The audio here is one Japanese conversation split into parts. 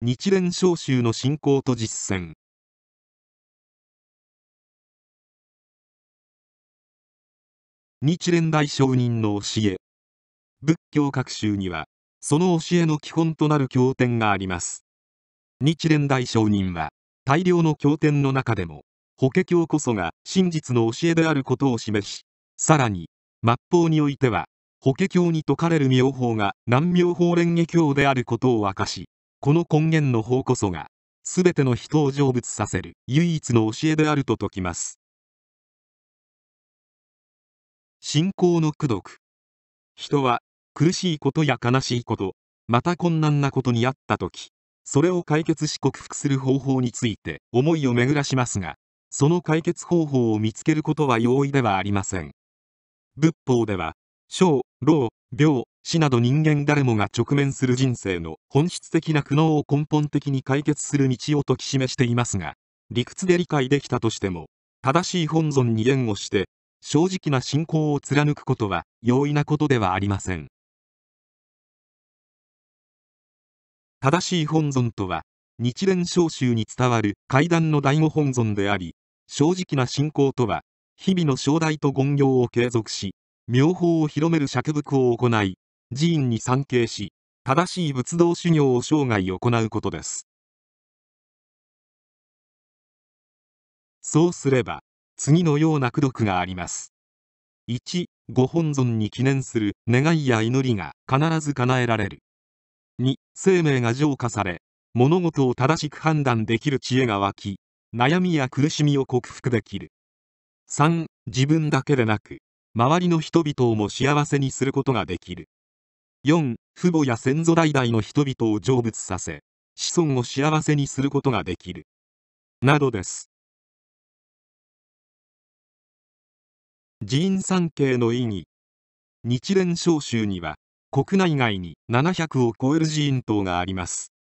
日蓮召集の信仰と実践日蓮大聖人の教え仏教各宗にはその教えの基本となる経典があります日蓮大聖人は大量の経典の中でも法華経こそが真実の教えであることを示しさらに末法においては法華経に説かれる妙法が南妙法蓮華経であることを明かしこの根源の法こそが全ての人を成仏させる唯一の教えであると説きます信仰の功徳人は苦しいことや悲しいことまた困難なことにあった時それを解決し克服する方法について思いを巡らしますがその解決方法を見つけることは容易ではありません仏法では小老病、死など人間誰もが直面する人生の本質的な苦悩を根本的に解決する道を解き示していますが、理屈で理解できたとしても、正しい本尊に縁をして、正直な信仰を貫くことは容易なことではありません。正しい本尊とは、日蓮召集に伝わる階段の第五本尊であり、正直な信仰とは、日々の正代と言行を継続し、妙法を広める釈仏を行い寺院に参詣し正しい仏道修行を生涯行うことですそうすれば次のような功徳があります1ご本尊に記念する願いや祈りが必ず叶えられる2生命が浄化され物事を正しく判断できる知恵が湧き悩みや苦しみを克服できる3自分だけでなく周りの人々をも幸せにすることができる4父母や先祖代々の人々を成仏させ子孫を幸せにすることができるなどです寺院三景の意義日蓮召集には国内外に700を超える寺院等があります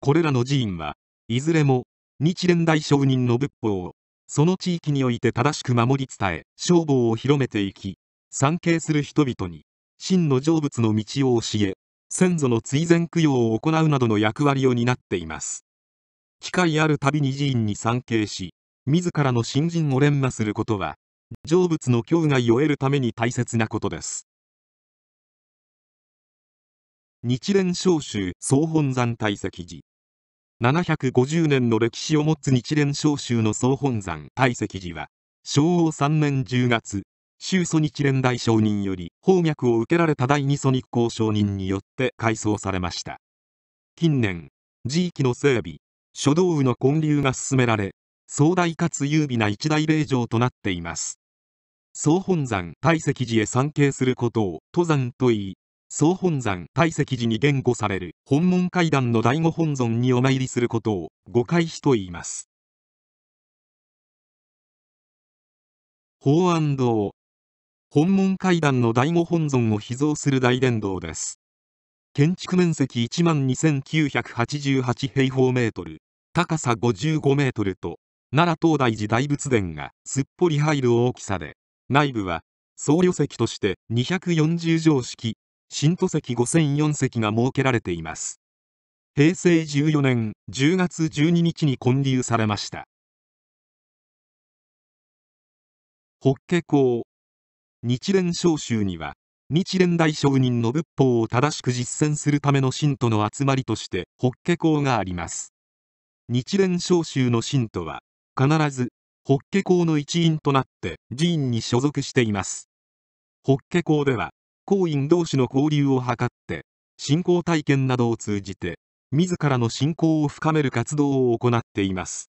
これらの寺院はいずれも日蓮大聖人の仏法をその地域において正しく守り伝え消防を広めていき参詣する人々に真の成仏の道を教え先祖の追善供養を行うなどの役割を担っています機会あるたびに寺院に参詣し自らの新人を連磨することは成仏の境外を得るために大切なことです日蓮召集総本山退席寺750年の歴史を持つ日蓮召集の総本山大石寺は昭和3年10月宗祖日蓮大聖人より法脈を受けられた第二祖日光承人によって改装されました近年地域の整備書道部の建立が進められ壮大かつ優美な一大霊場となっています総本山大石寺へ参詣することを登山といい総本山大石寺に言語される本門会談の第五本尊にお参りすることを五回避と言います。法安堂本門会談の第五本尊を秘蔵する大殿堂です。建築面積1万2988平方メートル、高さ55メートルと、奈良東大寺大仏殿がすっぽり入る大きさで、内部は僧侶席として240畳式新都席5004席が設けられています平成14年10月12日に建立されました法華経日蓮召集には日蓮大聖人の仏法を正しく実践するための信徒の集まりとして法華経があります日蓮召集の信徒は必ず法華経の一員となって寺院に所属しています法華経では行員同士の交流を図って信仰体験などを通じて自らの信仰を深める活動を行っています